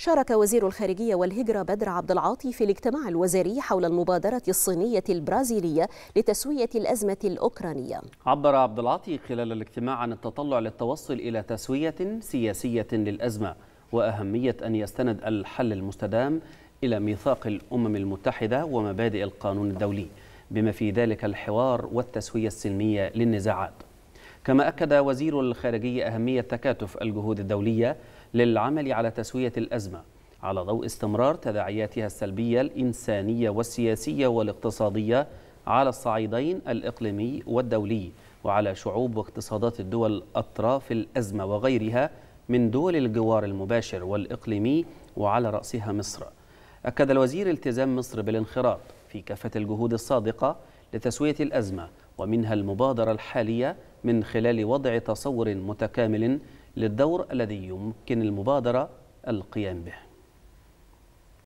شارك وزير الخارجية والهجرة بدر عبد العاطي في الاجتماع الوزاري حول المبادرة الصينية البرازيلية لتسوية الأزمة الأوكرانية عبر عبد العاطي خلال الاجتماع عن التطلع للتوصل إلى تسوية سياسية للأزمة وأهمية أن يستند الحل المستدام إلى ميثاق الأمم المتحدة ومبادئ القانون الدولي بما في ذلك الحوار والتسوية السلمية للنزاعات كما أكد وزير الخارجية أهمية تكاتف الجهود الدولية للعمل على تسوية الأزمة على ضوء استمرار تداعياتها السلبية الإنسانية والسياسية والاقتصادية على الصعيدين الإقليمي والدولي وعلى شعوب واقتصادات الدول أطراف الأزمة وغيرها من دول الجوار المباشر والإقليمي وعلى رأسها مصر أكد الوزير التزام مصر بالانخراط في كافة الجهود الصادقة لتسوية الأزمة ومنها المبادرة الحالية من خلال وضع تصور متكامل للدور الذي يمكن المبادرة القيام به